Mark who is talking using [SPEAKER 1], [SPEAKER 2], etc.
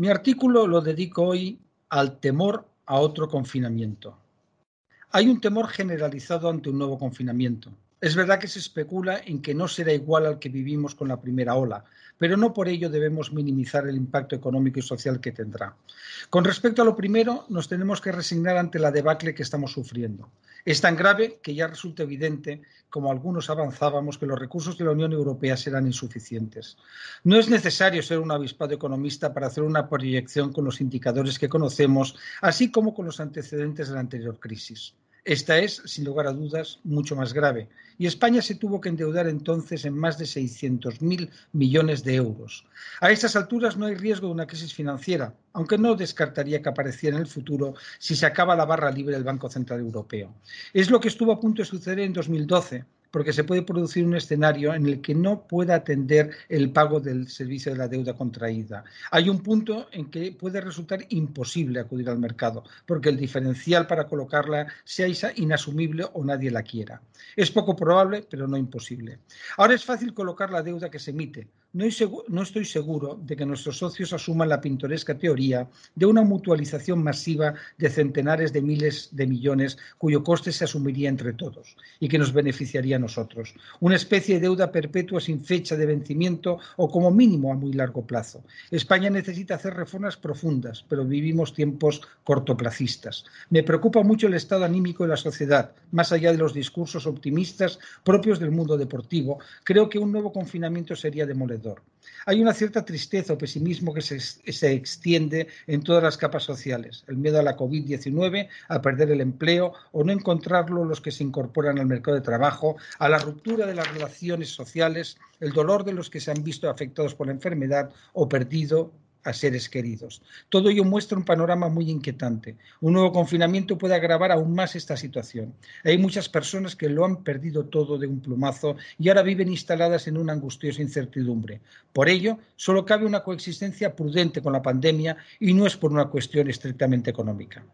[SPEAKER 1] Mi artículo lo dedico hoy al temor a otro confinamiento. Hay un temor generalizado ante un nuevo confinamiento. Es verdad que se especula en que no será igual al que vivimos con la primera ola, pero no por ello debemos minimizar el impacto económico y social que tendrá. Con respecto a lo primero, nos tenemos que resignar ante la debacle que estamos sufriendo. Es tan grave que ya resulta evidente, como algunos avanzábamos, que los recursos de la Unión Europea serán insuficientes. No es necesario ser un avispado economista para hacer una proyección con los indicadores que conocemos, así como con los antecedentes de la anterior crisis. Esta es, sin lugar a dudas, mucho más grave. Y España se tuvo que endeudar entonces en más de 600.000 millones de euros. A estas alturas no hay riesgo de una crisis financiera, aunque no descartaría que apareciera en el futuro si se acaba la barra libre del Banco Central Europeo. Es lo que estuvo a punto de suceder en 2012 porque se puede producir un escenario en el que no pueda atender el pago del servicio de la deuda contraída. Hay un punto en que puede resultar imposible acudir al mercado, porque el diferencial para colocarla sea inasumible o nadie la quiera. Es poco probable, pero no imposible. Ahora es fácil colocar la deuda que se emite, no, estoy seguro de que nuestros socios asuman la pintoresca teoría de una mutualización masiva de centenares de miles de millones cuyo coste se asumiría entre todos y que nos beneficiaría a nosotros. Una especie de deuda perpetua sin fecha de vencimiento o como mínimo a muy largo plazo. España necesita hacer reformas profundas, pero vivimos tiempos cortoplacistas. Me preocupa mucho el estado anímico de la sociedad, más allá de los discursos optimistas propios del mundo deportivo. Creo que un nuevo confinamiento sería demoledor hay una cierta tristeza o pesimismo que se, se, extiende en todas las capas sociales. El miedo a la COVID-19, a perder el empleo o no encontrarlo los que se incorporan al mercado de trabajo, a la ruptura de las relaciones sociales, el dolor de los que se han visto afectados por la enfermedad o perdido a seres queridos. Todo ello muestra un panorama muy inquietante. Un nuevo confinamiento puede agravar aún más esta situación. Hay muchas personas que lo han perdido todo de un plumazo y ahora viven instaladas en una angustiosa incertidumbre. Por ello, solo cabe una coexistencia prudente con la pandemia y no es por una cuestión estrictamente económica.